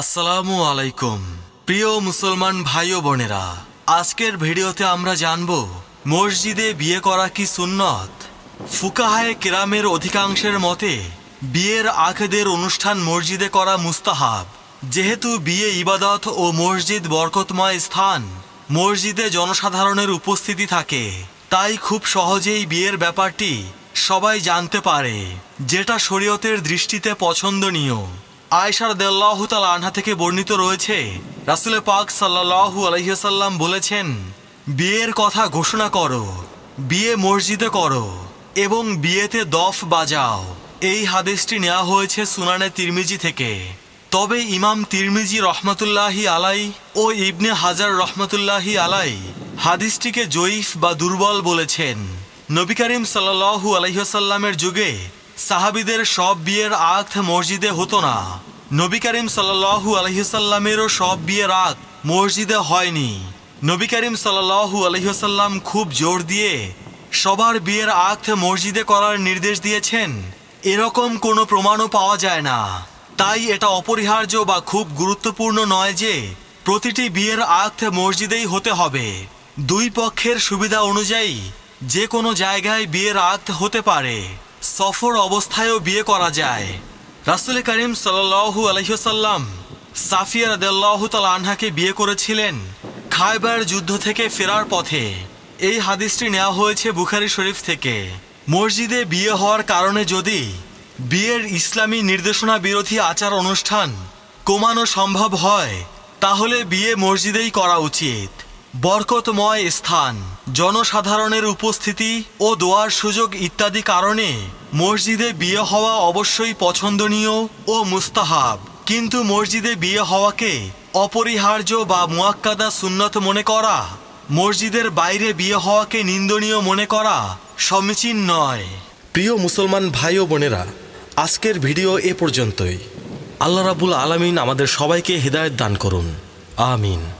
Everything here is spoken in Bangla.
আসসালামু আলাইকুম প্রিয় মুসলমান ভাই ও বোনেরা আজকের ভিডিওতে আমরা জানব মসজিদে বিয়ে করা কি সুন্নত ফুকাহায় কেরামের অধিকাংশের মতে বিয়ের আখেদের অনুষ্ঠান মসজিদে করা মুস্তাহাব যেহেতু বিয়ে ইবাদত ও মসজিদ বরকতময় স্থান মসজিদে জনসাধারণের উপস্থিতি থাকে তাই খুব সহজেই বিয়ের ব্যাপারটি সবাই জানতে পারে যেটা শরীয়তের দৃষ্টিতে পছন্দনীয় আয়সার দেল্লাহতাল আনহা থেকে বর্ণিত রয়েছে রাসুলে পাক সাল্লাহু আলহিহাসাল্লাম বলেছেন বিয়ের কথা ঘোষণা করো বিয়ে মসজিদে করো এবং বিয়েতে দফ বাজাও এই হাদিসটি নেওয়া হয়েছে সুনানে তিরমিজি থেকে তবে ইমাম তিরমিজি রহমতুল্লাহি আলাই ও ইবনে হাজার রহমতুল্লাহি আলাই হাদিসটিকে জয়ীফ বা দুর্বল বলেছেন নবী করিম সাল্লাহু আলহ্লামের যুগে সাহাবিদের সব বিয়ের আখ মসজিদে হতো না নবী করিম সাল্লাহু আলহিসাল্লামেরও সব বিয়ের আখ মসজিদে হয়নি নবী করিম সাল্লাহু আলহিহাসাল্লাম খুব জোর দিয়ে সবার বিয়ের আখ মসজিদে করার নির্দেশ দিয়েছেন এরকম কোনো প্রমাণও পাওয়া যায় না তাই এটা অপরিহার্য বা খুব গুরুত্বপূর্ণ নয় যে প্রতিটি বিয়ের আখ মসজিদেই হতে হবে দুই পক্ষের সুবিধা অনুযায়ী যে কোনো জায়গায় বিয়ের আখ হতে পারে সফর অবস্থায়ও বিয়ে করা যায় রাসুল করিম সাল্লু আলহ্লাম সাফিয়া রাদাল্লাহতাল আনহাকে বিয়ে করেছিলেন খায়বার যুদ্ধ থেকে ফেরার পথে এই হাদিসটি নেওয়া হয়েছে বুখারি শরীফ থেকে মসজিদে বিয়ে হওয়ার কারণে যদি বিয়ের ইসলামী নির্দেশনা বিরোধী আচার অনুষ্ঠান কমানো সম্ভব হয় তাহলে বিয়ে মসজিদেই করা উচিত বরকতময় স্থান জনসাধারণের উপস্থিতি ও দোয়ার সুযোগ ইত্যাদি কারণে মসজিদে বিয়ে হওয়া অবশ্যই পছন্দনীয় ও মুস্তাহাব কিন্তু মসজিদে বিয়ে হওয়াকে অপরিহার্য বা মুয়াক্কাদা সুন্নত মনে করা মসজিদের বাইরে বিয়ে হওয়াকে নিন্দনীয় মনে করা সমীচীন নয় প্রিয় মুসলমান ভাই ও বোনেরা আজকের ভিডিও এ পর্যন্তই আল্লাহ রাবুল আলমিন আমাদের সবাইকে হৃদায়ত দান করুন আমিন